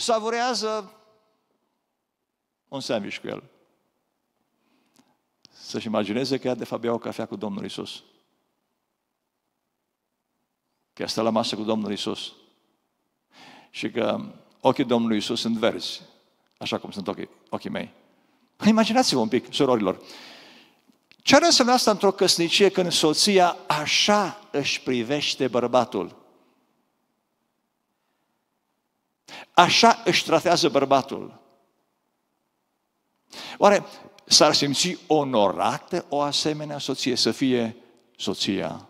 savurează un sandwich cu el. Să-și imagineze că ea de fapt bea o cafea cu Domnul Isus. Că ea stă la masă cu Domnul Isus. Și că ochii Domnului Isus sunt verzi, așa cum sunt ochii, ochii mei. Păi imaginați-vă un pic, surorilor. Ce ar însemna asta într-o căsnicie când soția așa își privește bărbatul? Așa își tratează bărbatul. Oare s-ar simți onorată o asemenea soție să fie soția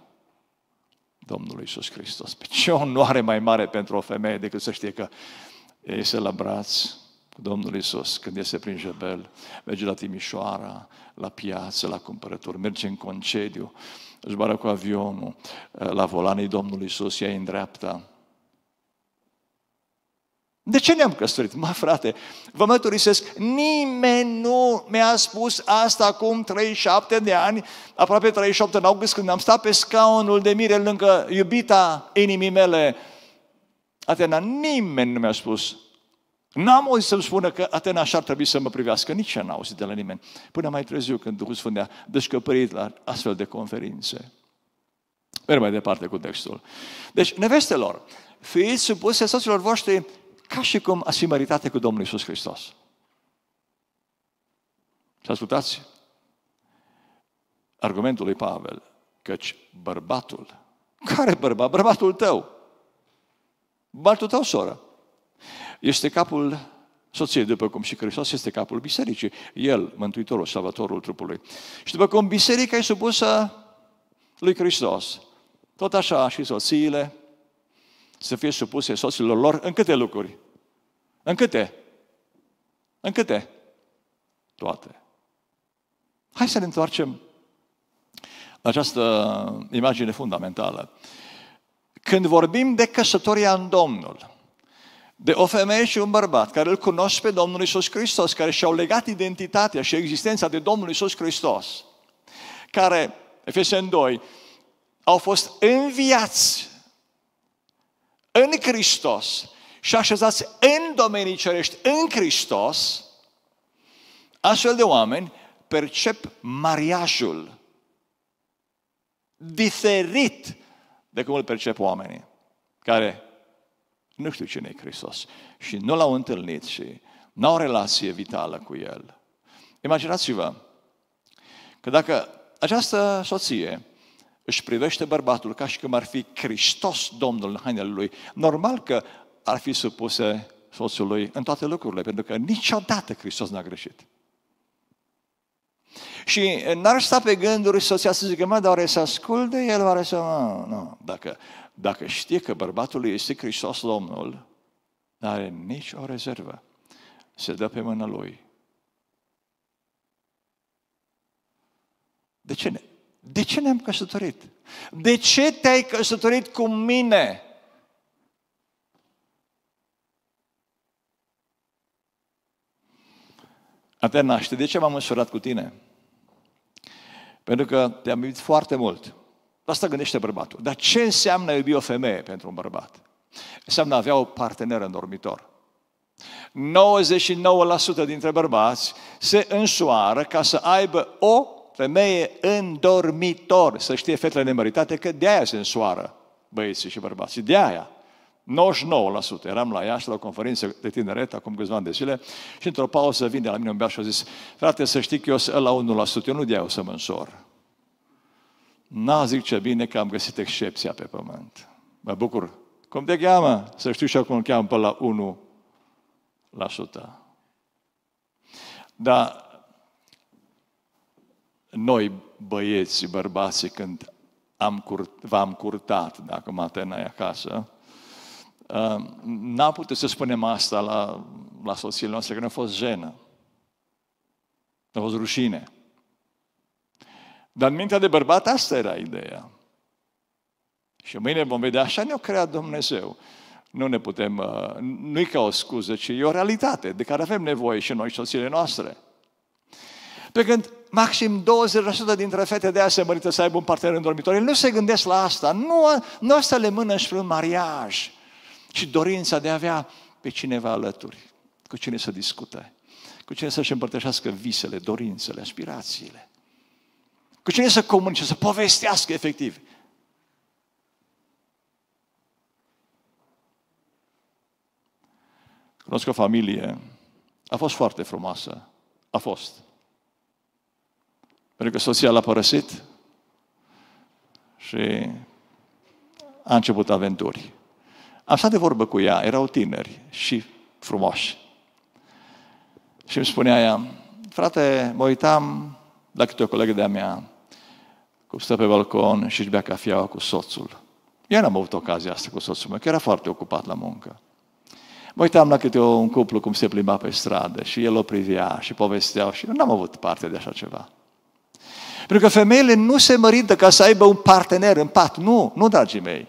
Domnului Iisus Hristos? Pe ce onoare mai mare pentru o femeie decât să știe că este la braț cu Domnul Iisus când iese prin jebel, merge la Timișoara, la piață, la cumpărături, merge în concediu, își cu avionul, la volanii Domnului Iisus, ea în dreapta, de ce ne-am căsătorit? Mă, frate, vă mărturisesc, nimeni nu mi-a spus asta acum 37 de ani, aproape 38 în august, când am stat pe scaunul de mire lângă iubita inimii mele, Atena. Nimeni nu mi-a spus. N-am auzit să-mi spună că Atena așa ar trebui să mă privească. Nici n a auzit de la nimeni. Până mai târziu, când Duhul Sfânt ne-a descoperit la astfel de conferințe. Merg mai departe cu textul. Deci, nevestelor, fiți supuse soților voștri ca și cum ați fi măritate cu Domnul Isus Hristos. Și ascultați argumentul lui Pavel, căci bărbatul, care bărbat? Bărbatul tău. Bărbatul tău, soră. Este capul soției, după cum și Hristos este capul bisericii. El, Mântuitorul, Salvatorul trupului. Și după cum biserica e supusă lui Hristos, tot așa și soțiile, să fie supuse soților lor în câte lucruri? În câte? În câte? Toate. Hai să ne întoarcem la această imagine fundamentală. Când vorbim de căsătoria în Domnul, de o femeie și un bărbat care îl cunosc pe Domnul Isus Hristos, care și-au legat identitatea și existența de Domnul Isus Hristos, care, Efeseni 2, au fost înviați în Hristos și așezați în domenii cerești în Hristos, astfel de oameni percep mariajul diferit de cum îl percep oamenii care nu știu cine e Hristos și nu l-au întâlnit și nu au relație vitală cu el. Imaginați-vă că dacă această soție își privește bărbatul ca și cum ar fi Hristos Domnul în hainele lui, normal că ar fi supuse soțului în toate lucrurile, pentru că niciodată Hristos n-a greșit. Și n-ar sta pe gânduri soția să zică, mă, dar oare să asculte el, oare să... Nu, nu. Dacă, dacă știe că bărbatul este Hristos Domnul, nu are o rezervă. Se dă pe mâna lui. De ce ne, de ce ne-am căsătorit? De ce te-ai căsătorit cu mine? Atena, știi de ce m-am însurat cu tine? Pentru că te-am iubit foarte mult. Asta gândește bărbatul. Dar ce înseamnă iubi o femeie pentru un bărbat? Înseamnă avea o parteneră în dormitor. 99% dintre bărbați se însoară ca să aibă o femeie în dormitor. Să știe fetele nemăritate că de-aia se însoară băieții și bărbații. De-aia. 99%. Eram la Iași la o conferință de tineret, acum câțiva ani de zile, și într-o pauză vin de la mine un băiat și a zis, frate, să știi că eu sunt la 1%, eu nu de-aia o să mă însor. N-a zic ce bine că am găsit excepția pe pământ. Mă bucur. Cum te cheamă? Să știu și acum îl cheamă pe la 1%. Dar noi băieți și bărbații când am curt, v-am curtat, dacă materna e acasă, uh, n-am putut să spunem asta la, la soțiile noastre, că ne-a fost jenă. Ne-a fost rușine. Dar în mintea de bărbat asta era ideea. Și mâine vom vedea, așa ne-a creat Dumnezeu. Nu ne putem, uh, nu-i ca o scuză, ci e o realitate de care avem nevoie și noi și soțiile noastre. Pe când maxim 20% dintre fete de aia se mărită să aibă un partener în dormitor. Ele nu se gândesc la asta. Nu, nu asta le mână și un mariaj. Și dorința de a avea pe cineva alături, cu cine să discute, cu cine să-și împărtășească visele, dorințele, aspirațiile, cu cine să comunice, să povestească efectiv. Cunosc o familie, a fost foarte frumoasă, a fost pentru că soția l-a părăsit și a început aventuri. Am stat de vorbă cu ea, erau tineri și frumoși. Și îmi spunea ea, frate, mă uitam la câte o colegă de-a mea, cum stă pe balcon și își bea cafeaua cu soțul. Eu n-am avut ocazia asta cu soțul meu, că era foarte ocupat la muncă. Mă uitam la câte un cuplu cum se plimba pe stradă și el o privea și povestea și eu n-am avut parte de așa ceva. Pentru că femeile nu se mărită ca să aibă un partener în pat. Nu, nu, dragii mei.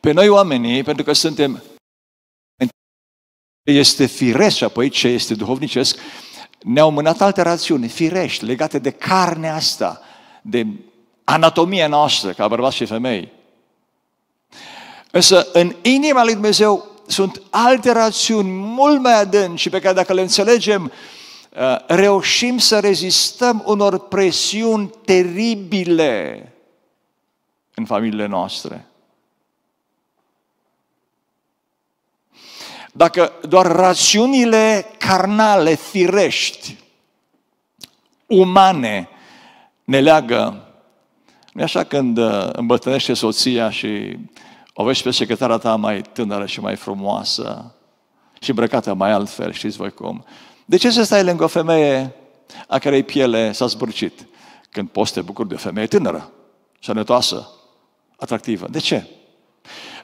Pe noi oamenii, pentru că suntem este firesc și apoi ce este duhovnicesc, ne-au mânat alte rațiuni firești, legate de carnea asta, de anatomia noastră, ca bărbați și femei. Însă, în inima lui Dumnezeu sunt alte rațiuni mult mai adânci pe care dacă le înțelegem, Eh, reușim să rezistăm unor presiuni teribile în familiile noastre. Dacă doar rațiunile carnale, firești, umane, ne leagă, nu așa când eh, îmbătrânește soția și o vezi pe secretara ta mai tânără și mai frumoasă și îmbrăcată mai altfel, știți voi cum, de ce să stai lângă o femeie a cărei piele s-a zbârcit când poți te bucuri de o femeie tânără, sănătoasă, atractivă? De ce?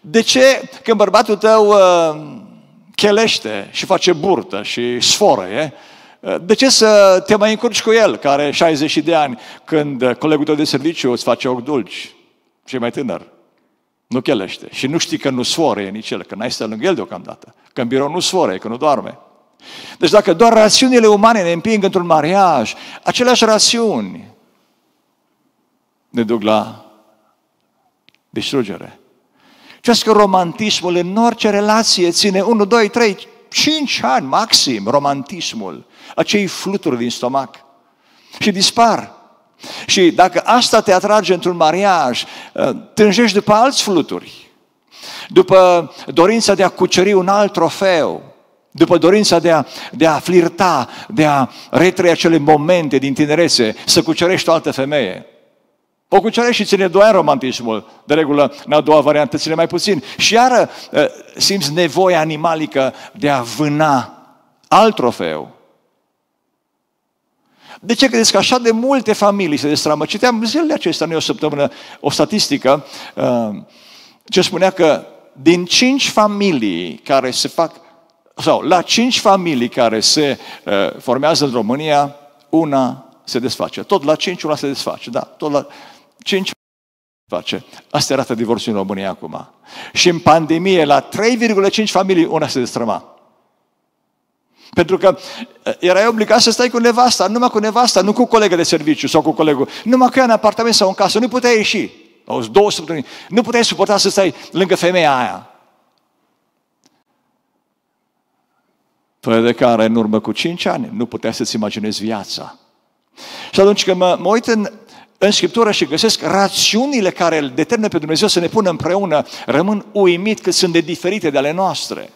De ce când bărbatul tău uh, chelește și face burtă și sforăie, uh, de ce să te mai încurci cu el, care are 60 de ani, când uh, colegul tău de serviciu îți face ochi dulci și e mai tânăr? Nu chelește. Și nu știi că nu soare nici el, că n-ai stă lângă el deocamdată. Că în birou nu soare, că nu doarme. Deci dacă doar rațiunile umane ne împing într-un mariaj, aceleași rațiuni ne duc la distrugere. Ceea că romantismul în orice relație ține 1, 2, 3, 5 ani maxim, romantismul, acei fluturi din stomac și dispar. Și dacă asta te atrage într-un mariaj, uh, tânjești după alți fluturi, după dorința de a cuceri un alt trofeu, după dorința de a, de a flirta, de a retrăi acele momente din tinerețe, să cucerești o altă femeie. O cucerești și ține doar romantismul, de regulă, în a doua variantă ține mai puțin. Și iară ă, simți nevoia animalică de a vâna alt trofeu. De ce credeți că așa de multe familii se destramă? Citeam zilele acestea, nu o săptămână, o statistică ă, ce spunea că din cinci familii care se fac sau la cinci familii care se uh, formează în România, una se desface. Tot la cinci una se desface, da. Tot la cinci face. Asta e rata în România acum. Și în pandemie, la 3,5 familii, una se destrăma. Pentru că uh, erai obligat să stai cu nevasta, numai cu nevasta, nu cu colegă de serviciu sau cu colegul. Numai că în apartament sau în casă, nu puteai ieși. Au două săptămâni. Nu puteai suporta să stai lângă femeia aia. fără de care în urmă cu cinci ani nu putea să-ți imaginezi viața. Și atunci când mă, mă uit în, în Scriptură și găsesc rațiunile care îl determină pe Dumnezeu să ne pună împreună, rămân uimit că sunt de diferite de ale noastre.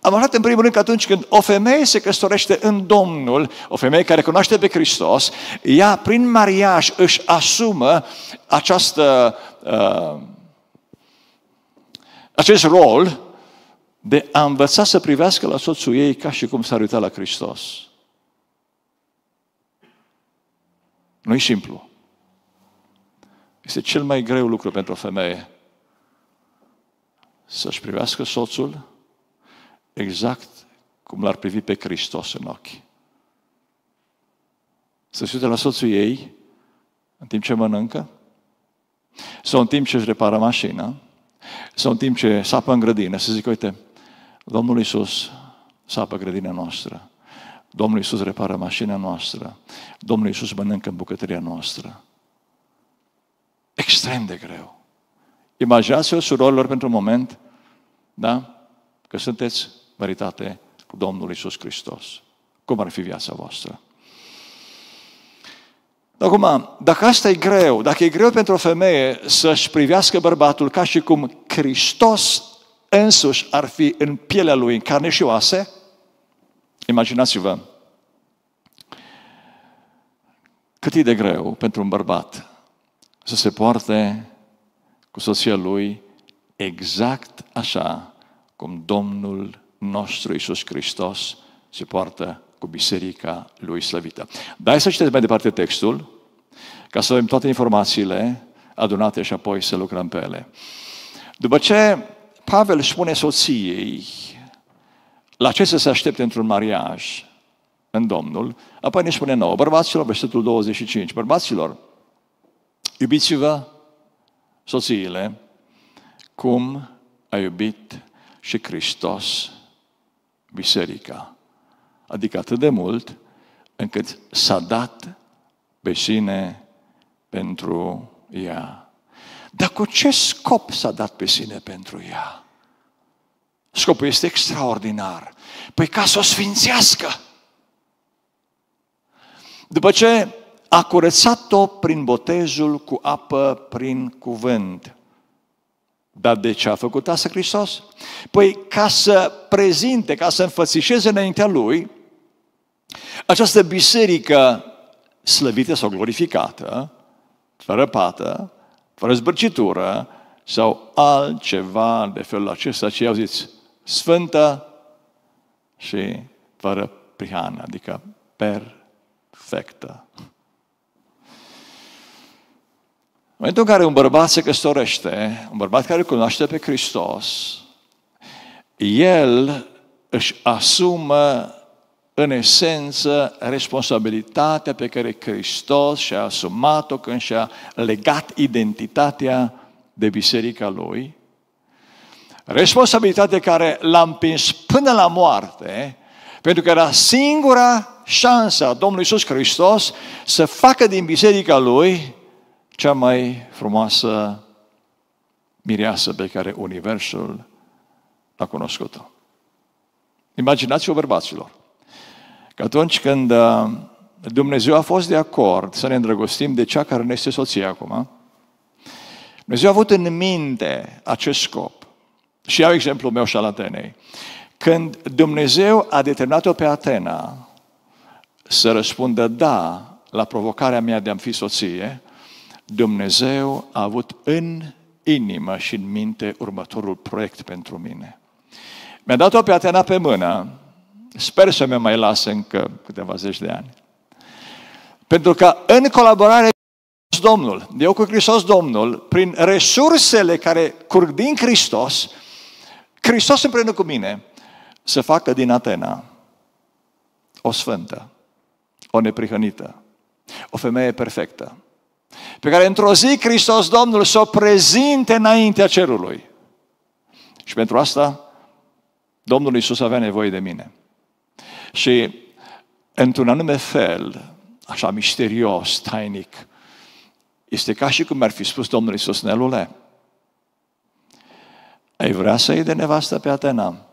Am aflat în primul rând că atunci când o femeie se căsătorește în Domnul, o femeie care cunoaște pe Hristos, ea prin mariaj își asumă această, uh, acest rol de a învăța să privească la soțul ei ca și cum s-ar uita la Hristos. Nu-i simplu. Este cel mai greu lucru pentru o femeie. Să-și privească soțul exact cum l-ar privi pe Hristos în ochi. Să se uite la soțul ei în timp ce mănâncă, sau în timp ce își repara mașina, sau în timp ce sapă în grădină, să zic, uite, Domnul Iisus sapă grădina noastră. Domnul Iisus repară mașina noastră. Domnul Iisus mănâncă în bucătăria noastră. Extrem de greu. Imaginați-vă, surorilor, pentru un moment, da? Că sunteți măritate cu Domnul Iisus Hristos. Cum ar fi viața voastră? Acum, dacă asta e greu, dacă e greu pentru o femeie să-și privească bărbatul ca și cum Hristos însuși ar fi în pielea lui, în carne și oase? Imaginați-vă cât e de greu pentru un bărbat să se poarte cu soția lui exact așa cum Domnul nostru Iisus Hristos se poartă cu biserica lui slăvită. Dar să citesc mai departe textul, ca să avem toate informațiile adunate și apoi să lucrăm pe ele. După ce Pavel își spune soției la ce să se aștepte într-un mariaj în Domnul, apoi ne spune nouă, bărbaților, versetul 25, bărbaților, iubiți-vă soțiile cum a iubit și Hristos biserica. Adică atât de mult încât s-a dat pe sine pentru ea. Dar cu ce scop s-a dat pe sine pentru ea? Scopul este extraordinar. Păi ca să o sfințească. După ce a curățat-o prin botezul cu apă, prin cuvânt. Dar de ce a făcut asta Hristos? Păi ca să prezinte, ca să înfățișeze înaintea Lui această biserică slăvită sau glorificată, fără pată, zbârcitură sau altceva de felul acesta, ce au zis sfântă și fără prihană, adică perfectă. În momentul în care un bărbat se căsătorește, un bărbat care cunoaște pe Hristos, el își asumă în esență, responsabilitatea pe care Hristos și-a asumat-o când și-a legat identitatea de biserica Lui, responsabilitatea care l-a împins până la moarte, pentru că era singura șansă a Domnului Iisus Hristos să facă din biserica Lui cea mai frumoasă mireasă pe care Universul a cunoscut-o. imaginați vă bărbaților. Că atunci când uh, Dumnezeu a fost de acord să ne îndrăgostim de cea care ne este soție acum, Dumnezeu a avut în minte acest scop. Și iau exemplul meu și al Atenei. Când Dumnezeu a determinat-o pe Atena să răspundă da la provocarea mea de a-mi fi soție, Dumnezeu a avut în inimă și în minte următorul proiect pentru mine. Mi-a dat-o pe Atena pe mână Sper să mi mai las încă câteva zeci de ani. Pentru că în colaborare cu Domnul, eu cu Hristos Domnul, prin resursele care curg din Hristos, Hristos împreună cu mine, să facă din Atena o sfântă, o neprihănită, o femeie perfectă, pe care într-o zi Hristos Domnul să o prezinte înaintea cerului. Și pentru asta Domnul Iisus avea nevoie de mine. Și într-un anume fel, așa misterios, tainic, este ca și cum ar fi spus Domnul Iisus, Nelule, ai vrea să iei de nevastă pe Atena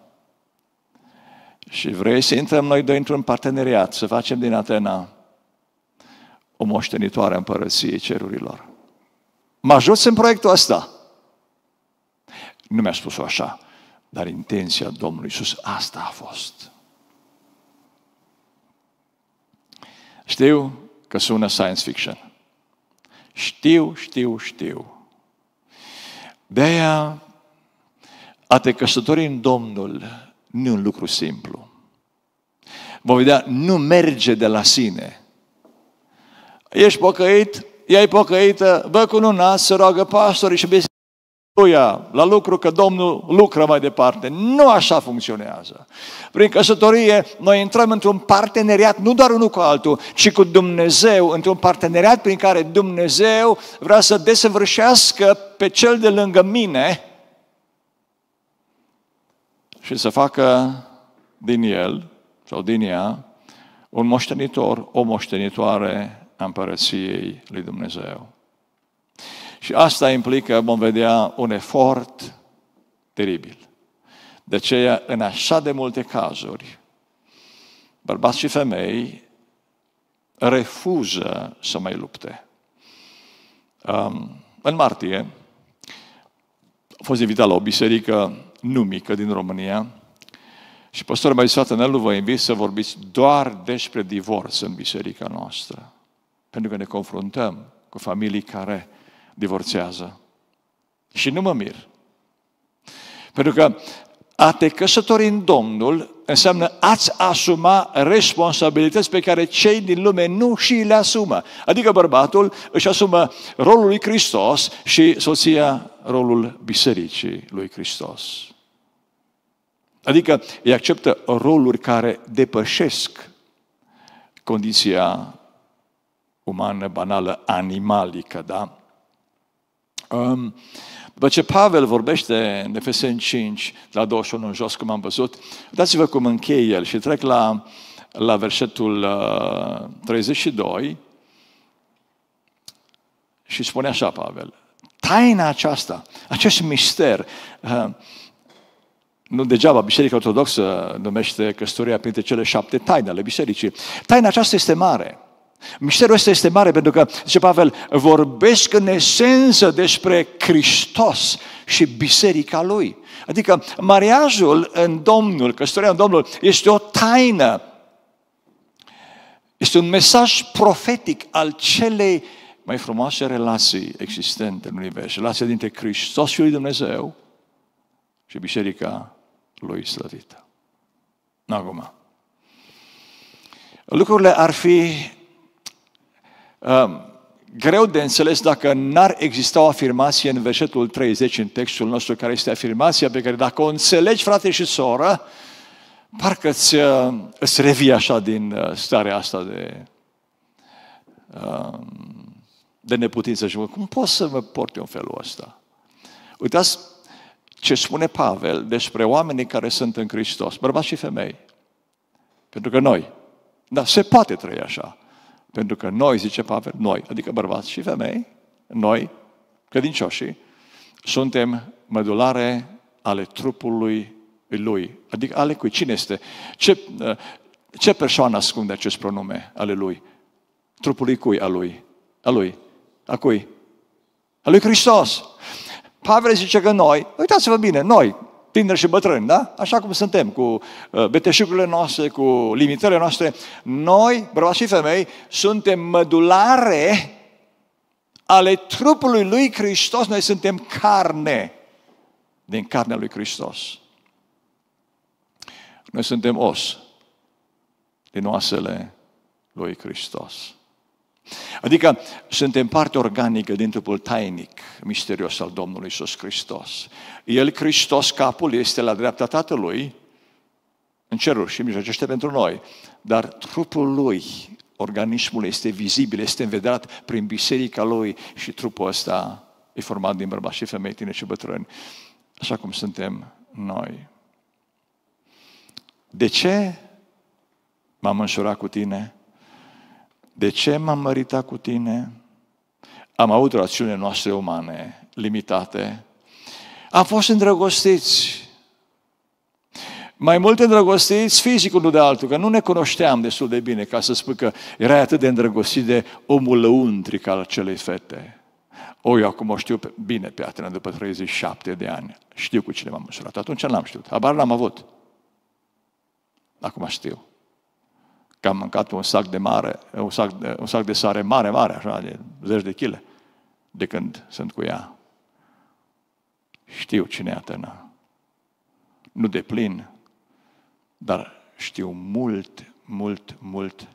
și vrei să intrăm noi doi într-un parteneriat, să facem din Atena o moștenitoare a împărăției cerurilor. Mă ajut în proiectul ăsta? Nu mi-a spus-o așa, dar intenția Domnului Iisus asta a fost. Știu că sună science fiction. Știu, știu, știu. De-aia a te căsători în Domnul nu e un lucru simplu. Vă vedea, nu merge de la sine. Ești pocăit, ea e pocăită, bă, cu luna, se roagă pastorii și Aleluia! Păi la lucru că Domnul lucră mai departe. Nu așa funcționează. Prin căsătorie noi intrăm într-un parteneriat, nu doar unul cu altul, ci cu Dumnezeu, într-un parteneriat prin care Dumnezeu vrea să desăvârșească pe cel de lângă mine și să facă din el sau din ea un moștenitor, o moștenitoare a împărăției lui Dumnezeu. Și asta implică, vom vedea, un efort teribil. De aceea, în așa de multe cazuri, bărbați și femei refuză să mai lupte. Um, în martie, a fost invitat la o biserică numică din România și păstorul Maisat în vă invit să vorbiți doar despre divorț în biserica noastră. Pentru că ne confruntăm cu familii care divorțează. Și nu mă mir. Pentru că a te căsători în Domnul înseamnă ați asuma responsabilități pe care cei din lume nu și le asumă. Adică bărbatul își asumă rolul lui Hristos și soția rolul bisericii lui Hristos. Adică îi acceptă roluri care depășesc condiția umană, banală, animalică, da? Um, după ce Pavel vorbește în Efesen 5, la 21 în jos, cum am văzut, dați-vă cum încheie el și trec la, la versetul 32 uh, și spune așa Pavel, taina aceasta, acest mister, uh, nu degeaba Biserica Ortodoxă numește căsătoria printre cele șapte taine ale Bisericii. Taina aceasta este mare. Misterul ăsta este mare pentru că, zice Pavel, vorbesc în esență despre Hristos și biserica Lui. Adică mariajul în Domnul, căsătoria în Domnul, este o taină. Este un mesaj profetic al celei mai frumoase relații existente în univers. Relația dintre Hristos și lui Dumnezeu și biserica lui slăvită. Acum, lucrurile ar fi Ehm, greu de înțeles dacă n-ar exista o afirmație în versetul 30 în textul nostru, care este afirmația pe care dacă o înțelegi, frate și soră, parcă îți, ehm, îți revii așa din ehm, starea asta de, de neputință. Și cum pot să mă port eu în felul ăsta? Uitați ce spune Pavel despre oamenii care sunt în Hristos, bărbați și femei. Pentru că noi, da, se poate trăi așa. Pentru că noi, zice Pavel, noi, adică bărbați și femei, noi, credincioșii, suntem mădulare ale trupului lui. Adică ale cui? Cine este? Ce, eh, ce persoană ascunde acest pronume ale lui? Trupului cui? A lui. A lui. A cui? A lui Hristos. Pavel zice că noi, uitați-vă bine, noi, tineri și bătrâni, da? Așa cum suntem, cu uh, beteșugurile noastre, cu limitările noastre. Noi, bărbați și femei, suntem mădulare ale trupului lui Hristos, noi suntem carne din carnea lui Hristos. Noi suntem os din oasele lui Hristos. Adică suntem parte organică din trupul tainic, misterios al Domnului Iisus Hristos. El, Hristos, capul, este la dreapta Tatălui, în ceruri și mijlocește pentru noi. Dar trupul Lui, organismul este vizibil, este învedrat prin biserica Lui și trupul ăsta e format din bărbați și femei, tine și bătrâni, așa cum suntem noi. De ce m-am înșurat cu tine? De ce m-am măritat cu tine? Am avut rațiunile noastre umane limitate, am fost îndrăgostiți. Mai mult îndrăgostiți fizic unul de altul, că nu ne cunoșteam destul de bine ca să spun că era atât de îndrăgostit de omul lăuntric al acelei fete. O, eu acum o știu bine pe Atena după 37 de ani. Știu cu cine m-am măsurat. Atunci n-am știut. Abar l-am avut. Acum știu. Că am mâncat un sac de mare, un sac de, un sac de sare mare, mare, așa, de zeci de chile, de când sunt cu ea. Știu cine atâna. Nu de plin, dar știu mult, mult, mult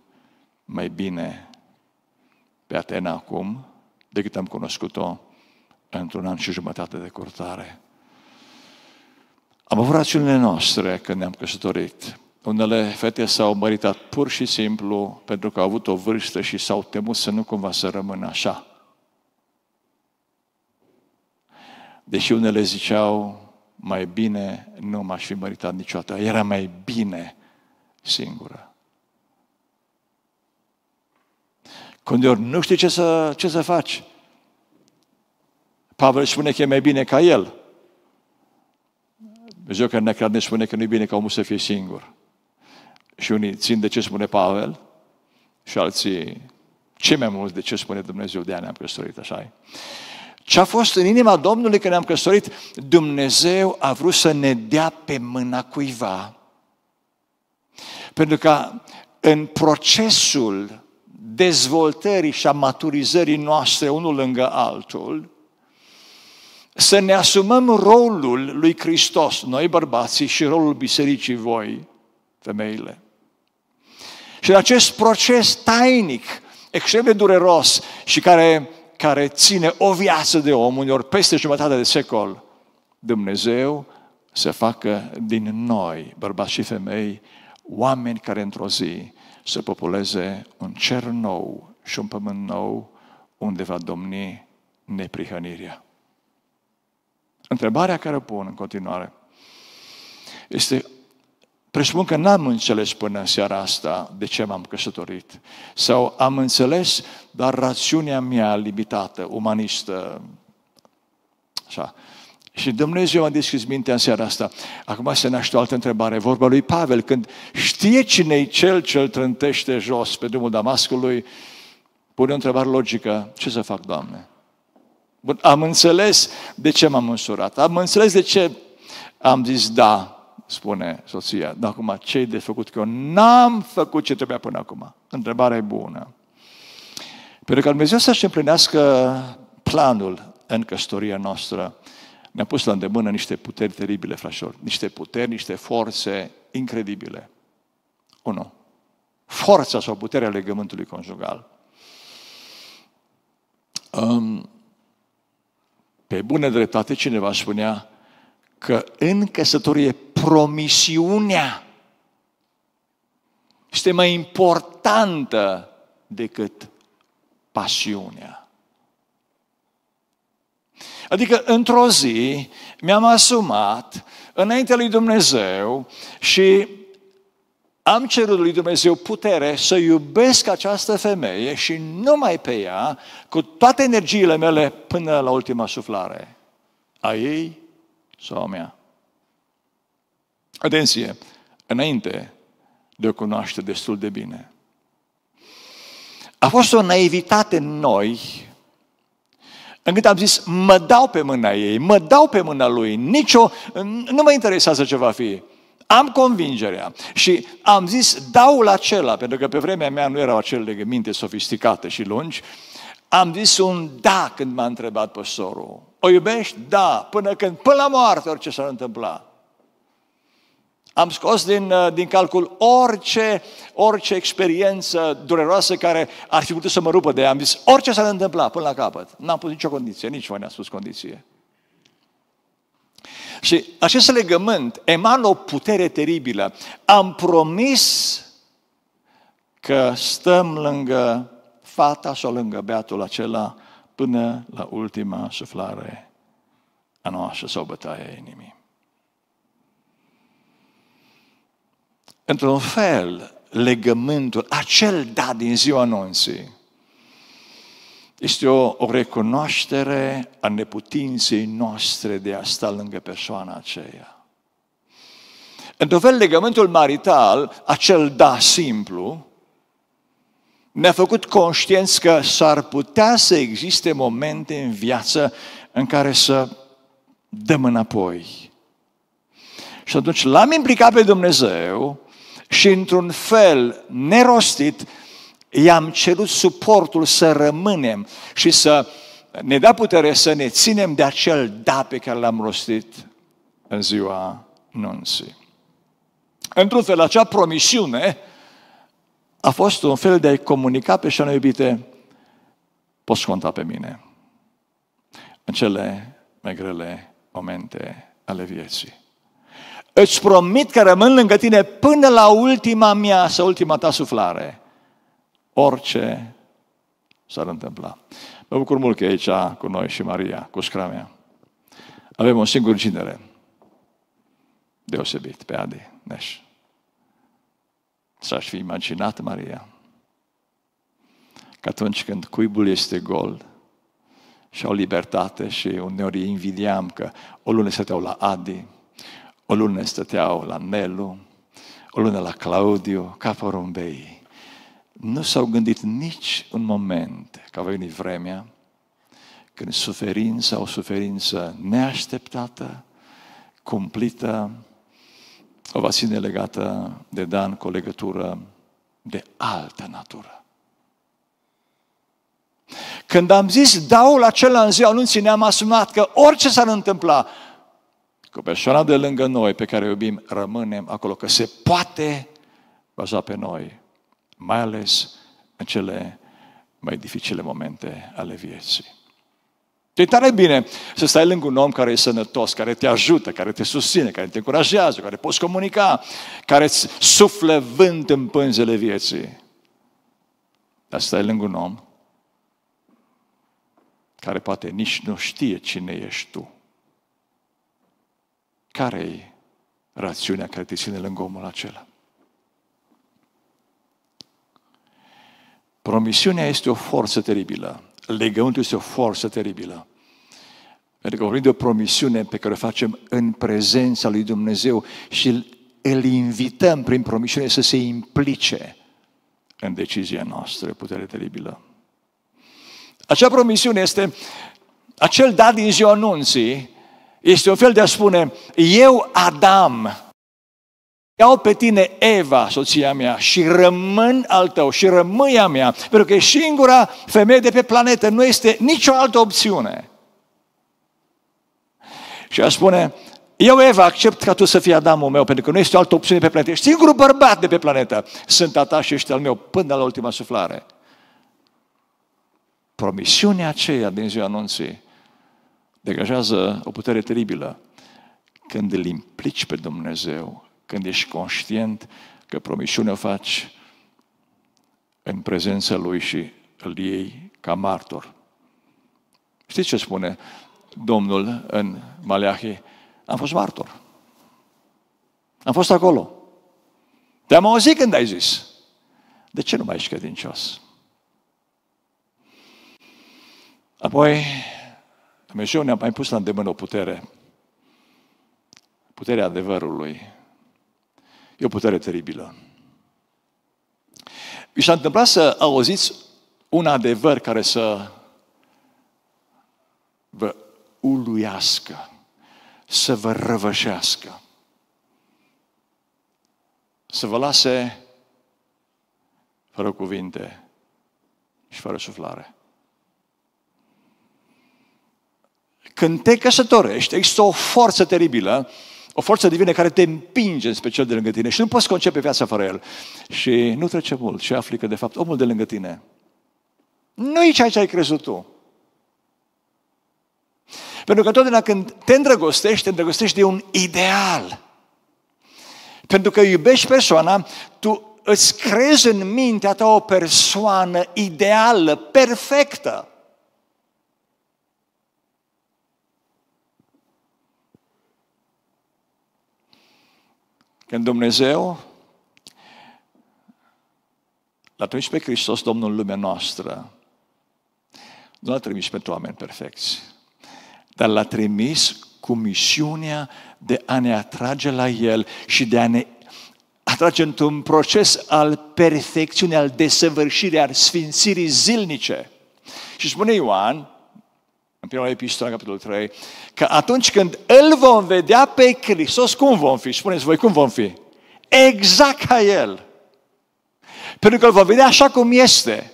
mai bine pe Atena acum decât am cunoscut-o într-un an și jumătate de curtare. Am avut rațiunile noastre când ne-am căsătorit. Unele fete s-au măritat pur și simplu pentru că au avut o vârstă și s-au temut să nu cumva să rămână așa. Deși unele ziceau, mai bine nu m-aș fi măritat niciodată. Era mai bine singură. ori nu știi ce să, ce să faci. Pavel spune că e mai bine ca el. Dumnezeu care ne-a ne spune că nu e bine ca omul să fie singur. Și unii țin de ce spune Pavel și alții ce mai mult de ce spune Dumnezeu, de aia ne-am căsătorit, așa -i. Ce a fost în inima Domnului când ne-am căsătorit? Dumnezeu a vrut să ne dea pe mâna cuiva. Pentru că în procesul dezvoltării și a maturizării noastre unul lângă altul, să ne asumăm rolul lui Hristos, noi bărbații, și rolul bisericii voi, femeile. Și în acest proces tainic, extrem de dureros și care care ține o viață de om, uneori peste jumătate de secol, Dumnezeu să facă din noi, bărbați și femei, oameni care într-o zi să populeze un cer nou și un pământ nou unde va domni neprihănirea. Întrebarea care o pun în continuare este Presupun că n-am înțeles până în seara asta de ce m-am căsătorit. Sau am înțeles, dar rațiunea mea limitată, umanistă. Așa. Și Dumnezeu a deschis mintea în seara asta. Acum se naște o altă întrebare, vorba lui Pavel, când știe cine e cel ce îl trântește jos pe drumul Damascului, pune o întrebare logică, ce să fac, Doamne? Bun, am înțeles de ce m-am însurat, am înțeles de ce am zis da, spune soția, dar acum ce de făcut? Că eu n-am făcut ce trebuia până acum. Întrebarea e bună. Pentru că Dumnezeu să-și împlinească planul în căsătoria noastră, ne-a pus la îndemână niște puteri teribile, frașor. Niște puteri, niște forțe incredibile. Unu. Forța sau puterea legământului conjugal. Um, pe bună dreptate, cineva spunea, că în căsătorie promisiunea este mai importantă decât pasiunea. Adică, într-o zi, mi-am asumat înaintea lui Dumnezeu și am cerut lui Dumnezeu putere să iubesc această femeie și numai pe ea, cu toate energiile mele, până la ultima suflare a ei sau a mea. Atenție! Înainte de o cunoaște destul de bine. A fost o naivitate în noi încât am zis, mă dau pe mâna ei, mă dau pe mâna lui, nicio, nu mă interesează ce va fi. Am convingerea și am zis, dau la acela, pentru că pe vremea mea nu erau acele legăminte sofisticate și lungi, am zis un da când m-a întrebat păstorul. O iubești? Da. Până când? Până la moarte, orice s-ar întâmpla. Am scos din, uh, din calcul orice, orice experiență dureroasă care ar fi putut să mă rupă de ea. Am zis, orice s-ar întâmpla până la capăt. N-am pus nicio condiție, nici mai ne am spus condiție. Și acest legământ emană o putere teribilă. Am promis că stăm lângă fata sau lângă beatul acela până la ultima suflare a noastră sau bătaia inimii. Într-un fel, legământul, acel dat din ziua anunții, este o, o recunoaștere a neputinței noastre de a sta lângă persoana aceea. Într-un fel, legământul marital, acel da simplu, ne-a făcut conștienți că s-ar putea să existe momente în viață în care să dăm înapoi. Și atunci l-am implicat pe Dumnezeu și într-un fel nerostit i-am cerut suportul să rămânem și să ne dea putere să ne ținem de acel da pe care l-am rostit în ziua nunții. Într-un fel, acea promisiune a fost un fel de a-i comunica pe șoane iubite, poți conta pe mine în cele mai grele momente ale vieții. Îți promit că rămân lângă tine până la ultima mea sau ultima ta suflare. Orice s-ar întâmpla. Mă bucur mult că e aici cu noi și Maria, cu scramea. Avem un singur ginere deosebit pe Adi Neș ți-aș fi imaginat, Maria, că atunci când cuibul este gol și au libertate și uneori invidiam că o lună stăteau la Adi, o lună stăteau la Nelu, o lună la Claudiu, ca porumbei. Nu s-au gândit nici un moment că va venit vremea când suferința, o suferință neașteptată, cumplită, va ține legată de Dan cu o legătură de altă natură. Când am zis daul acela în ziua anunții, ne-am asumat că orice s-ar întâmpla, cu persoana de lângă noi pe care o iubim, rămânem acolo, că se poate baza pe noi, mai ales în cele mai dificile momente ale vieții. E tare bine să stai lângă un om care e sănătos, care te ajută, care te susține, care te încurajează, care poți comunica, care îți suflă vânt în pânzele vieții. Dar stai lângă un om care poate nici nu știe cine ești tu. Care e rațiunea care te ține lângă omul acela? Promisiunea este o forță teribilă legământul este o forță teribilă. Pentru că vorbim de o promisiune pe care o facem în prezența lui Dumnezeu și îl invităm prin promisiune să se implice în decizia noastră, putere teribilă. Acea promisiune este, acel dat din ziua anunții, este un fel de a spune, eu, Adam, iau pe tine Eva, soția mea, și rămân al tău și rămâi a mea, pentru că e singura femeie de pe planetă, nu este nicio altă opțiune. Și ea spune, eu, Eva, accept ca tu să fii Adamul meu, pentru că nu este o altă opțiune pe planetă. Ești singurul bărbat de pe planetă. Sunt a ta și ești al meu până la ultima suflare. Promisiunea aceea din ziua anunții degajează o putere teribilă când îl implici pe Dumnezeu când ești conștient că promisiunea o faci în prezența Lui și îl iei ca martor. Știți ce spune Domnul în Maleahie? Am fost martor. Am fost acolo. Te-am auzit când ai zis. De ce nu mai ești credincios? Apoi, Dumnezeu ne-a mai pus la îndemână o putere. Puterea adevărului, E o putere teribilă. Vi s-a întâmplat să auziți un adevăr care să vă uluiască, să vă răvășească, să vă lase fără cuvinte și fără suflare. Când te căsătorești, există o forță teribilă o forță divină care te împinge în special de lângă tine și nu poți concepe viața fără el. Și nu trece mult și afli că, de fapt, omul de lângă tine nu e ceea ce ai crezut tu. Pentru că întotdeauna când te îndrăgostești, te îndrăgostești de un ideal. Pentru că iubești persoana, tu îți crezi în mintea ta o persoană ideală, perfectă. Când Dumnezeu l-a trimis pe Hristos, Domnul în lumea noastră, nu l-a trimis pentru oameni perfecți, dar l-a trimis cu misiunea de a ne atrage la El și de a ne atrage într-un proces al perfecțiunii, al desăvârșirii, al sfințirii zilnice. Și spune Ioan, în prima epistola, capitolul 3, că atunci când îl vom vedea pe Hristos, cum vom fi? Spuneți voi, cum vom fi? Exact ca El. Pentru că îl vom vedea așa cum este.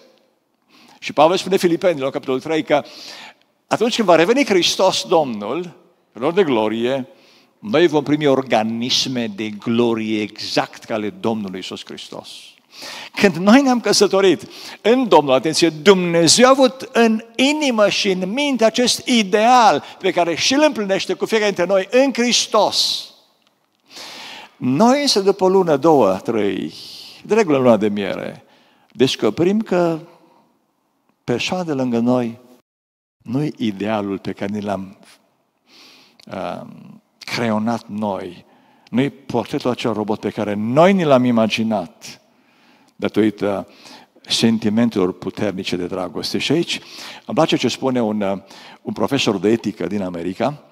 Și Pavel spune Filipenilor, capitolul 3, că atunci când va reveni Hristos Domnul, lor de glorie, noi vom primi organisme de glorie exact ca ale Domnului Iisus Hristos. Când noi ne-am căsătorit în Domnul, atenție, Dumnezeu a avut în inimă și în minte acest ideal pe care și îl împlinește cu fiecare dintre noi în Hristos. Noi însă după lună, două, trei, de regulă luna de miere, descoperim că persoana de lângă noi nu e idealul pe care ni l-am uh, creionat noi, nu e portretul acel robot pe care noi ni l-am imaginat, datorită sentimentelor puternice de dragoste. Și aici îmi place ce spune un, uh, un profesor de etică din America.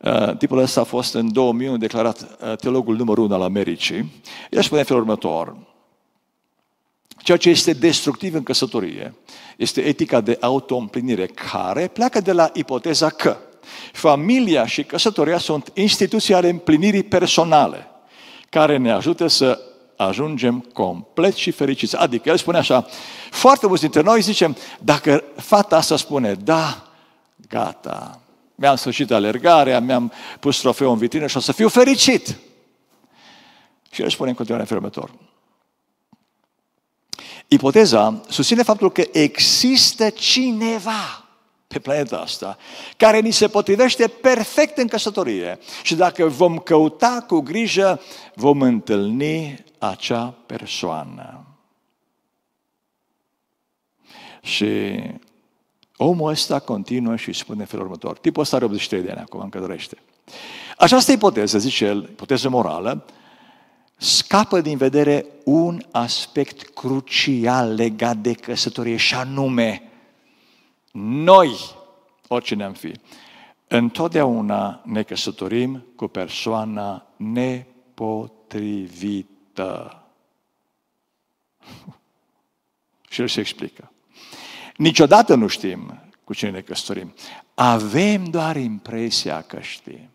Uh, tipul ăsta a fost în 2001 declarat uh, teologul numărul 1 al Americii. El spune în felul următor. Ceea ce este destructiv în căsătorie este etica de auto care pleacă de la ipoteza că familia și căsătoria sunt instituții ale împlinirii personale care ne ajută să ajungem complet și fericiți. Adică el spune așa, foarte mulți dintre noi zicem, dacă fata asta spune, da, gata, mi-am sfârșit alergarea, mi-am pus trofeul în vitrină și o să fiu fericit. Și el spune în continuare în următor. Ipoteza susține faptul că există cineva pe planeta asta, care ni se potrivește perfect în căsătorie. Și dacă vom căuta cu grijă, vom întâlni acea persoană. Și omul ăsta continuă și spune în felul următor. Tipul ăsta are 83 de ani acum, încă dorește. Această ipoteză, zice el, ipoteză morală, scapă din vedere un aspect crucial legat de căsătorie și anume noi, oricine am fi, întotdeauna ne căsătorim cu persoana nepotrivită da. Și el se explică. Niciodată nu știm cu cine ne căsătorim. Avem doar impresia că știm.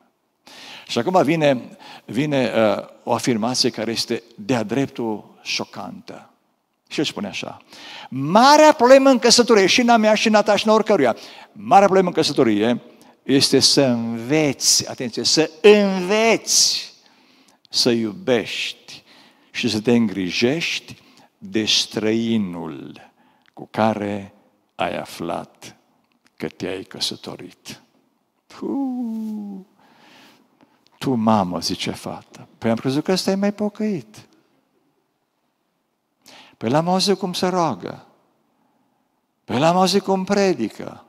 Și acum vine, vine uh, o afirmație care este de-a dreptul șocantă. Și el spune așa. Marea problemă în căsătorie, și în a mea, și în a ta, și în a oricăruia, marea problemă în căsătorie este să înveți, atenție, să înveți să iubești și să te îngrijești de străinul cu care ai aflat că te-ai căsătorit. Uu. Tu, mamă, zice fata, păi am crezut că ăsta e mai pocăit. Păi l-am auzit cum se roagă. Păi l-am auzit cum predică.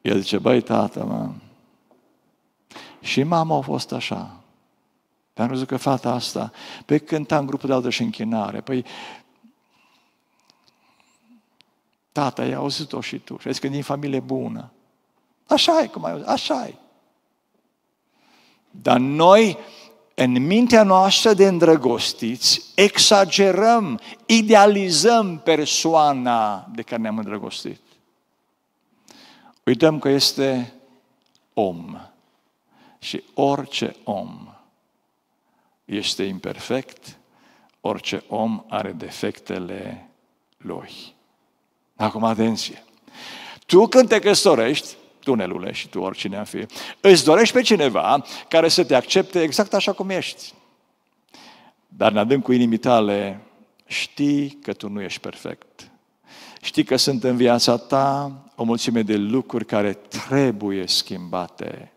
El zice, băi, tată, mă, și mama a fost așa. Dar am văzut că fata asta, pe cânta în grupul de altă și închinare, păi tata, ai auzit-o și tu, și că din familie bună. Așa e, cum ai auzit, așa e. Dar noi, în mintea noastră de îndrăgostiți, exagerăm, idealizăm persoana de care ne-am îndrăgostit. Uităm că este om. Și orice om este imperfect, orice om are defectele lui. Acum, atenție! Tu când te căsătorești, tu, și tu, oricine am fi, îți dorești pe cineva care să te accepte exact așa cum ești. Dar în adâncul inimii tale știi că tu nu ești perfect. Știi că sunt în viața ta o mulțime de lucruri care trebuie schimbate.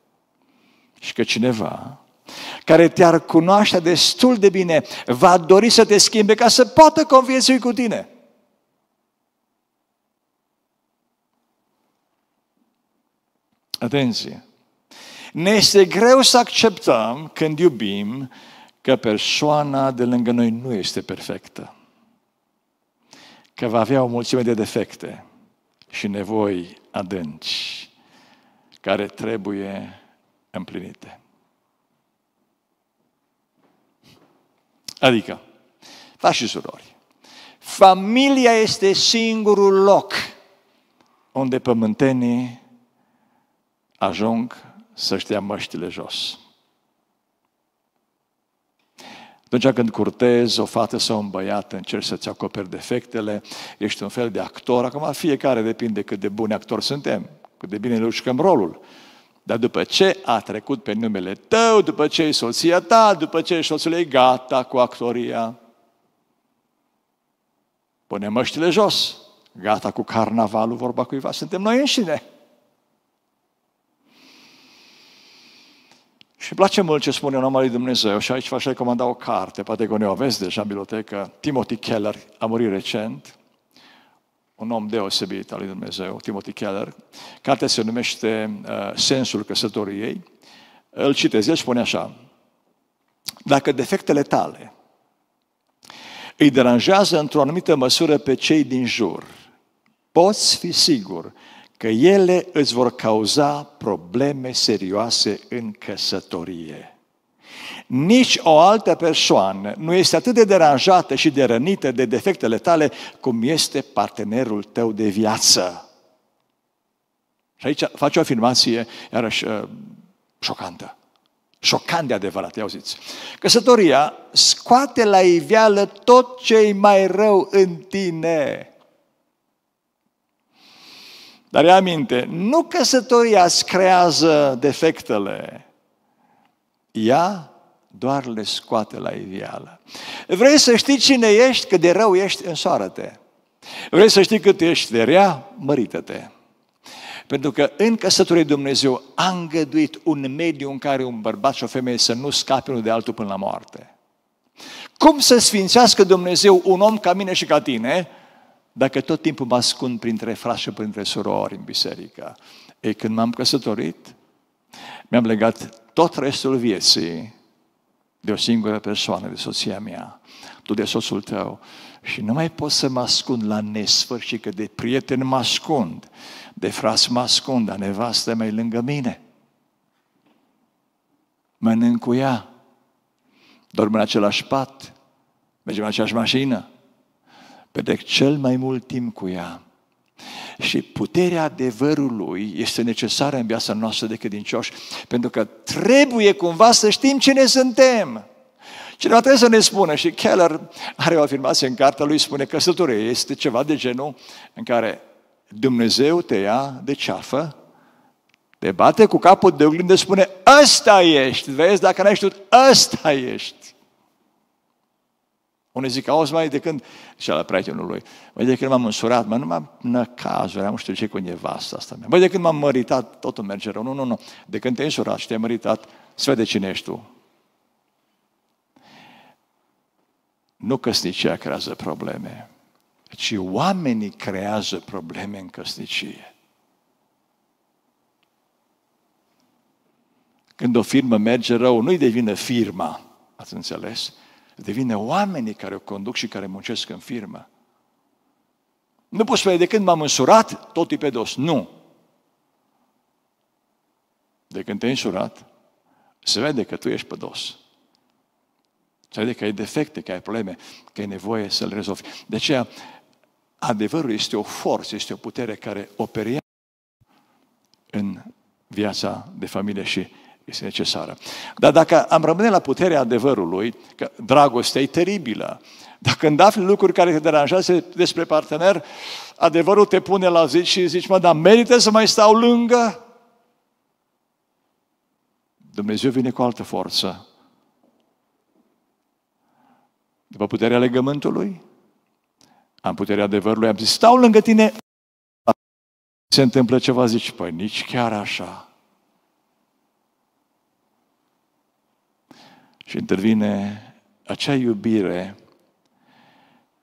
Și că cineva care te-ar cunoaște destul de bine, va dori să te schimbe ca să poată conviețui cu tine. Atenție! Ne este greu să acceptăm când iubim că persoana de lângă noi nu este perfectă, că va avea o mulțime de defecte și nevoi adânci care trebuie împlinite. Adică, frați și surori, familia este singurul loc unde pământenii ajung să-și dea măștile jos. Atunci când curtezi o fată sau un băiat, încerci să-ți acoperi defectele, ești un fel de actor. Acum fiecare depinde cât de buni actori suntem, cât de bine le jucăm rolul. Dar după ce a trecut pe numele tău, după ce e soția ta, după ce e soțul ei, gata cu actoria. Pune măștile jos. Gata cu carnavalul, vorba cuiva. Suntem noi înșine. Și îmi place mult ce spune un om al lui Dumnezeu și aici v-aș recomanda o carte, poate că o aveți deja în bibliotecă, Timothy Keller, a murit recent, un om deosebit al lui Dumnezeu, Timothy Keller. Cartea se numește uh, Sensul căsătoriei. Îl citez, el spune așa. Dacă defectele tale îi deranjează într-o anumită măsură pe cei din jur, poți fi sigur că ele îți vor cauza probleme serioase în căsătorie. Nici o altă persoană nu este atât de deranjată și de rănită de defectele tale cum este partenerul tău de viață. Și aici face o afirmație, iarăși, uh, șocantă. Șocant de adevărat, ia auziți. Căsătoria scoate la iveală tot ce mai rău în tine. Dar ia aminte, nu căsătoria îți creează defectele. Ea doar le scoate la ivială. Vrei să știi cine ești, cât de rău ești, însoară-te. Vrei să știi cât ești de rea, mărită-te. Pentru că în căsătorie Dumnezeu a îngăduit un mediu în care un bărbat și o femeie să nu scape unul de altul până la moarte. Cum să sfințească Dumnezeu un om ca mine și ca tine, dacă tot timpul mă ascund printre frași și printre surori în biserică? E când m-am căsătorit, mi-am legat tot restul vieții de o singură persoană, de soția mea, tu de soțul tău. Și nu mai pot să mă ascund la nesfârșit, că de prieten mă ascund, de frați mă ascund, dar nevastă mai lângă mine. Mănânc cu ea, dorm în același pat, mergem în aceeași mașină, petrec cel mai mult timp cu ea. Și puterea adevărului este necesară în viața noastră de credincioși, pentru că trebuie cumva să știm cine suntem. Cineva trebuie să ne spună și Keller are o afirmație în cartea lui, spune că căsătorie este ceva de genul în care Dumnezeu te ia de ceafă, te bate cu capul de oglindă, spune, ăsta ești, vezi, dacă n-ai știut, ăsta ești. Unii zic, auzi, mai de când, și la prietenul lui, mai de când m-am însurat, mă, nu m-am năcazuri, am nu știu ce cu nevasta asta mea. Mai de când m-am măritat, totul merge rău. Nu, nu, nu. De când te-ai însurat și te-ai măritat, să vede cine ești tu. Nu căsnicia creează probleme, ci oamenii creează probleme în căsnicie. Când o firmă merge rău, nu-i devină firma, ați înțeles? devine oamenii care o conduc și care muncesc în firmă. Nu poți spune, de când m-am însurat, tot e pe dos. Nu. De când te-ai însurat, se vede că tu ești pe dos. Se vede că ai defecte, că ai probleme, că ai nevoie să le rezolvi. De aceea, adevărul este o forță, este o putere care operează în viața de familie și este necesară. Dar dacă am rămâne la puterea adevărului, că dragostea e teribilă, dacă când afli lucruri care te deranjează despre partener, adevărul te pune la zi și zici, mă, dar merită să mai stau lângă? Dumnezeu vine cu altă forță. După puterea legământului, am puterea adevărului, am zis, stau lângă tine, se întâmplă ceva, zici, păi nici chiar așa. Și intervine acea iubire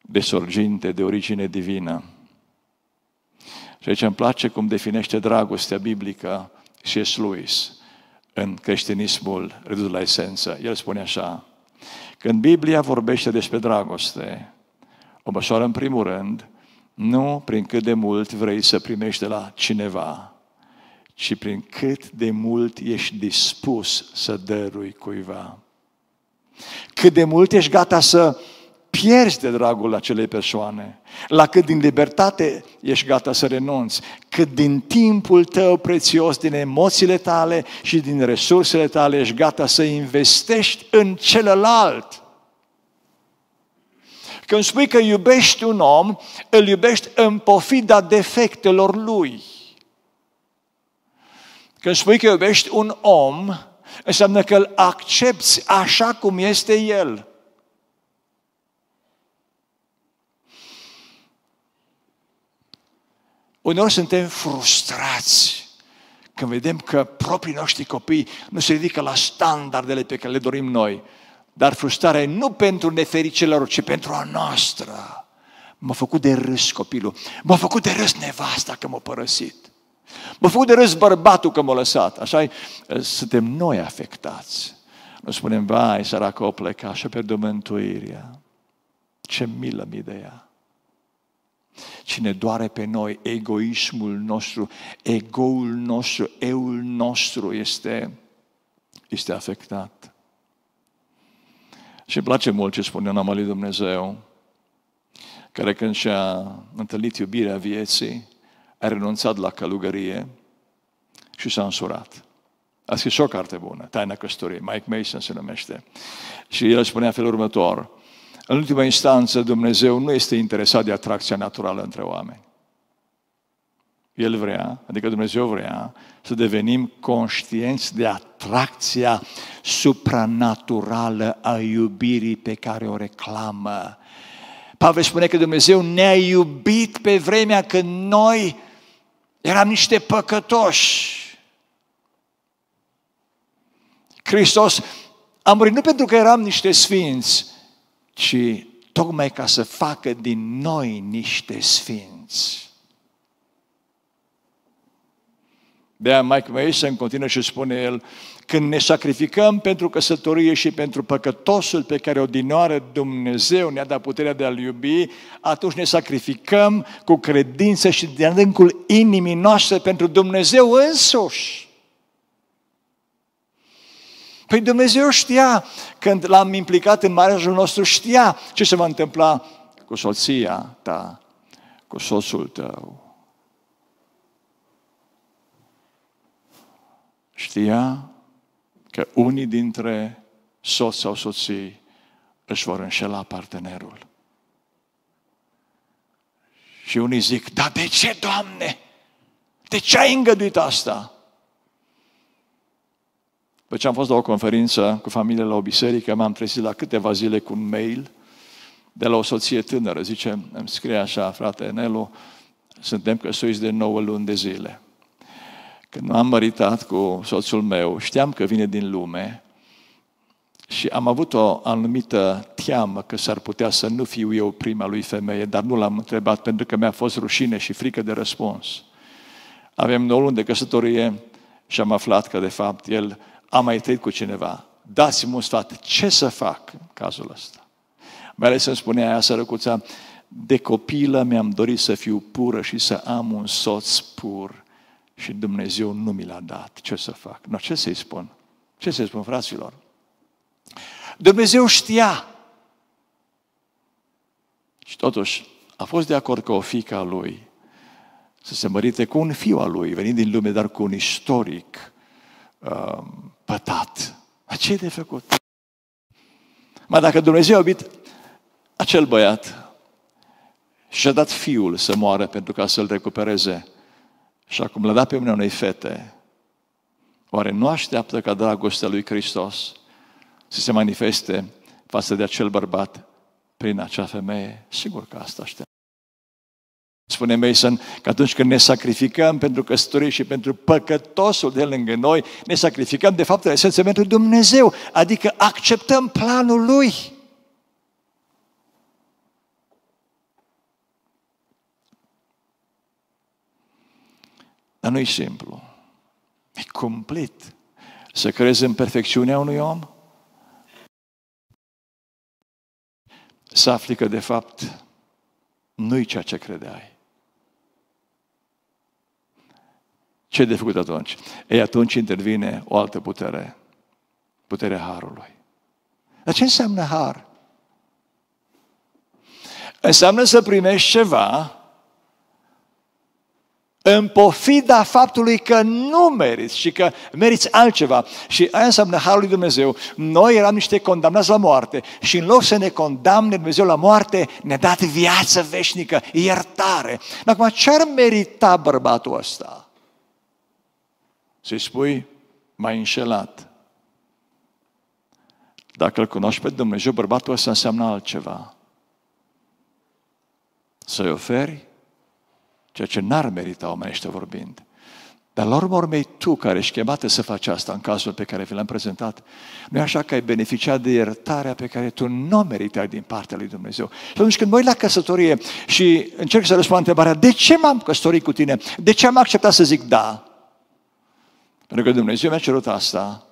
de sorginte, de origine divină. Și aici îmi place cum definește dragostea biblică și S. Lewis în creștinismul redus la esență. El spune așa, când Biblia vorbește despre dragoste, o măsoară în primul rând, nu prin cât de mult vrei să primești de la cineva, ci prin cât de mult ești dispus să dărui cuiva. Cât de mult ești gata să pierzi de dragul acelei persoane, la cât din libertate ești gata să renunți, cât din timpul tău prețios, din emoțiile tale și din resursele tale ești gata să investești în celălalt. Când spui că iubești un om, îl iubești în pofida defectelor lui. Când spui că iubești un om, înseamnă că îl accepti așa cum este el. Uneori suntem frustrați când vedem că proprii noștri copii nu se ridică la standardele pe care le dorim noi. Dar frustrarea e nu pentru nefericele lor, ci pentru a noastră. M-a făcut de râs copilul, m-a făcut de râs nevasta că m-a părăsit. M-a făcut de râs bărbatul că m-a lăsat. așa eh, suntem noi afectați. Nu spunem, vai, săracă, o pleca și-a pierdut mântuirea. Ce milă mi de ea. Cine doare pe noi, egoismul nostru, egoul nostru, eul nostru este, este afectat. Și îmi place mult ce spune un lui Dumnezeu, care când și-a întâlnit iubirea vieții, a renunțat la călugărie și s-a însurat. A scris o carte bună, Taina Căsătoriei, Mike Mason se numește. Și el spunea felul următor, în ultima instanță, Dumnezeu nu este interesat de atracția naturală între oameni. El vrea, adică Dumnezeu vrea, să devenim conștienți de atracția supranaturală a iubirii pe care o reclamă. Pavel spune că Dumnezeu ne-a iubit pe vremea când noi Eram niște păcătoși. Hristos a murit nu pentru că eram niște sfinți, ci tocmai ca să facă din noi niște sfinți. De aia Mike Mason continuă și spune el, când ne sacrificăm pentru căsătorie și pentru păcătosul pe care odinoară Dumnezeu ne-a dat puterea de a-L iubi, atunci ne sacrificăm cu credință și de adâncul inimii noastre pentru Dumnezeu însuși. Păi Dumnezeu știa, când l-am implicat în mariajul nostru, știa ce se va întâmpla cu soția ta, cu soțul tău. Știa că unii dintre soți sau soții își vor înșela partenerul. Și unii zic, dar de ce, Doamne? De ce ai îngăduit asta? După ce am fost la o conferință cu familie la o biserică, m-am trezit la câteva zile cu un mail de la o soție tânără. Zice, îmi scrie așa, frate Nelu, suntem căsuiți de 9 luni de zile. Când am măritat cu soțul meu, știam că vine din lume și am avut o anumită teamă că s-ar putea să nu fiu eu prima lui femeie, dar nu l-am întrebat pentru că mi-a fost rușine și frică de răspuns. Avem nouă luni de căsătorie și am aflat că, de fapt, el a mai trăit cu cineva. Dați-mi un sfat. Ce să fac în cazul ăsta? Mai ales îmi spunea aia sărăcuța, de copilă mi-am dorit să fiu pură și să am un soț pur. Și Dumnezeu nu mi l-a dat. Ce să fac? No, ce să-i spun? Ce să-i spun, fraților? Dumnezeu știa. Și totuși a fost de acord că o fică a lui să se mărite cu un fiu al lui, venind din lume, dar cu un istoric um, pătat. Ce de făcut? Ma dacă Dumnezeu a iubit acel băiat și a dat fiul să moară pentru ca să-l recupereze, și acum l-a dat pe mine unei fete, oare nu așteaptă ca dragostea lui Hristos să se manifeste față de acel bărbat prin acea femeie? Sigur că asta așteaptă. Spune Mason că atunci când ne sacrificăm pentru căsătorie și pentru păcătosul de lângă noi, ne sacrificăm de fapt în esență pentru Dumnezeu, adică acceptăm planul Lui. Dar nu e simplu. E complet. Să crezi în perfecțiunea unui om? Să afli că, de fapt, nu-i ceea ce credeai. Ce de făcut atunci? Ei, atunci intervine o altă putere. Puterea Harului. Dar ce înseamnă Har? Înseamnă să primești ceva în pofida faptului că nu meriți și că meriți altceva. Și aia înseamnă Harul lui Dumnezeu. Noi eram niște condamnați la moarte și în loc să ne condamne Dumnezeu la moarte, ne-a dat viață veșnică, iertare. Acum, ce ar merita bărbatul ăsta? Să-i spui, mai înșelat. Dacă îl cunoști pe Dumnezeu, bărbatul ăsta înseamnă altceva. Să-i oferi ceea ce n-ar merita omenește vorbind. Dar la urma urmei, tu care ești chemată să faci asta în cazul pe care vi l-am prezentat, nu e așa că ai beneficiat de iertarea pe care tu nu o meritai din partea lui Dumnezeu. Și atunci când mă la căsătorie și încerc să răspund întrebarea, de ce m-am căsătorit cu tine? De ce am acceptat să zic da? Pentru că Dumnezeu mi-a cerut asta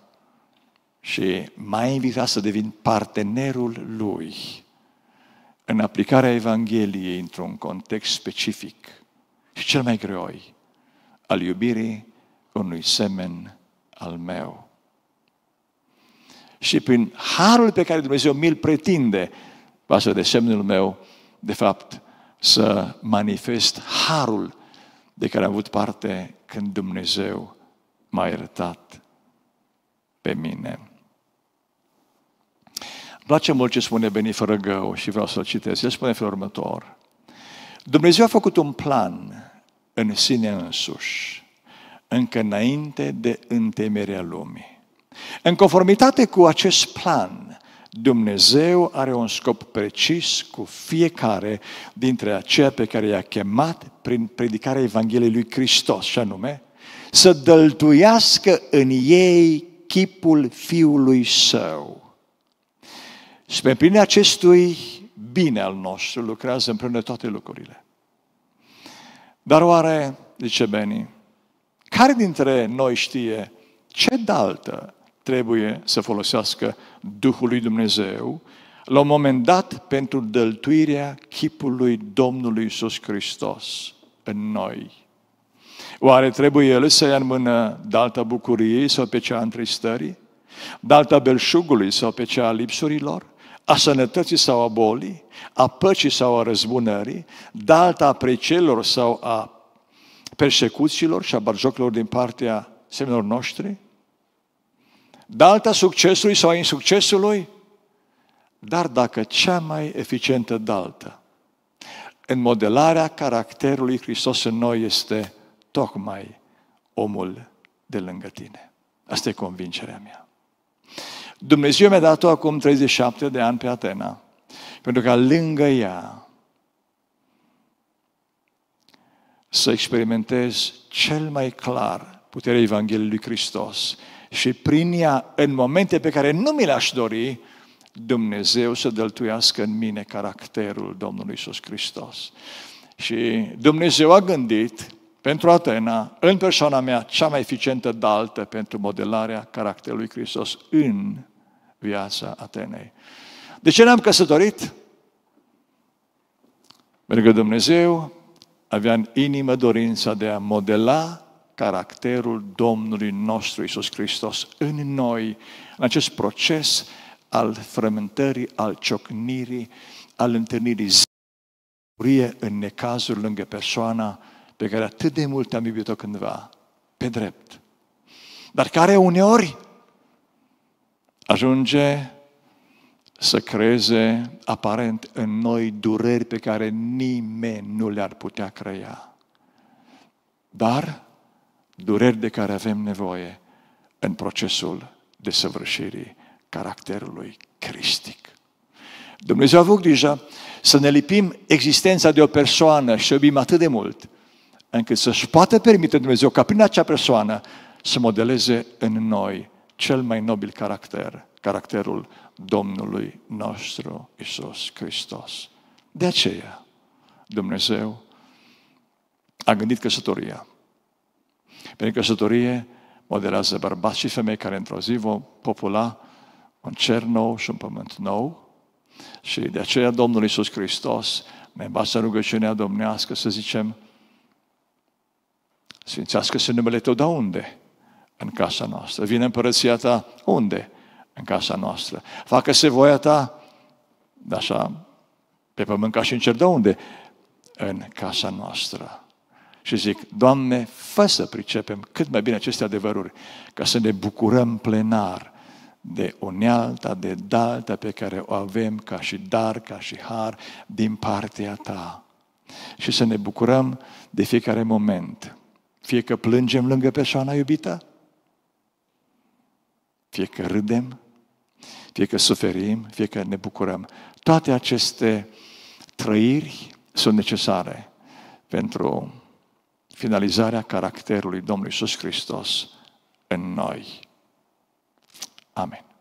și m-a invitat să devin partenerul Lui în aplicarea Evangheliei într-un context specific cel mai greoi al iubirii unui semen al meu. Și prin harul pe care Dumnezeu mi-l pretinde, față de semnul meu, de fapt, să manifest harul de care am avut parte când Dumnezeu m-a iertat pe mine. Îmi place mult ce spune Beni Fărăgău și vreau să-l citesc. El spune felul următor. Dumnezeu a făcut un plan în sine însuși, încă înainte de întemerea lumii. În conformitate cu acest plan, Dumnezeu are un scop precis cu fiecare dintre aceia pe care i-a chemat prin predicarea Evangheliei lui Hristos, și anume, să dăltuiască în ei chipul Fiului Său. Și pe acestui bine al nostru lucrează împreună toate lucrurile. Dar oare, zice Beni, care dintre noi știe ce daltă trebuie să folosească Duhul lui Dumnezeu la un moment dat pentru dăltuirea chipului Domnului Iisus Hristos în noi? Oare trebuie el să ia în mână dalta bucuriei sau pe cea întristării? Dalta belșugului sau pe cea a lipsurilor? a sănătății sau a bolii, a păcii sau a răzbunării, de alta a precelor sau a persecuțiilor și a barjocilor din partea semnilor noștri, de alta succesului sau a insuccesului, dar dacă cea mai eficientă daltă în modelarea caracterului Hristos în noi este tocmai omul de lângă tine. Asta e convingerea mea. Dumnezeu mi-a dat-o acum 37 de ani pe Atena, pentru ca lângă ea să experimentez cel mai clar puterea Evangheliei lui Hristos și prin ea, în momente pe care nu mi le-aș dori, Dumnezeu să dăltuiască în mine caracterul Domnului Iisus Hristos. Și Dumnezeu a gândit pentru Atena, în persoana mea, cea mai eficientă daltă pentru modelarea caracterului Hristos în viața Atenei. De ce ne-am căsătorit? Pentru că Dumnezeu avea în inimă dorința de a modela caracterul Domnului nostru Isus Hristos în noi, în acest proces al frământării, al ciocnirii, al întâlnirii zilei, în necazuri lângă persoana pe care atât de mult am iubit-o cândva, pe drept, dar care uneori ajunge să creeze aparent în noi dureri pe care nimeni nu le-ar putea crea. Dar dureri de care avem nevoie în procesul de săvârșirii caracterului cristic. Dumnezeu a avut grijă să ne lipim existența de o persoană și o iubim atât de mult, încât să-și poată permite Dumnezeu ca prin acea persoană să modeleze în noi cel mai nobil caracter, caracterul Domnului nostru Isus Hristos. De aceea, Dumnezeu a gândit căsătoria. Prin căsătorie modelează bărbați și femei care într-o zi vor popula un cer nou și un pământ nou. Și de aceea Domnul Iisus Hristos ne învață rugăciunea domnească să zicem, Sfințească-se numele Tău, dar unde? În casa noastră. Vine împărăția Ta, unde? În casa noastră. Facă-se voia Ta, dar așa, pe pământ ca și în cer, de da, unde? În casa noastră. Și zic, Doamne, fă să pricepem cât mai bine aceste adevăruri, ca să ne bucurăm plenar de unealta, de dalta pe care o avem ca și dar, ca și har din partea ta. Și să ne bucurăm de fiecare moment. Fie că plângem lângă persoana iubită, fie că râdem, fie că suferim, fie că ne bucurăm. Toate aceste trăiri sunt necesare pentru finalizarea caracterului Domnului Iisus Hristos în noi. Amen.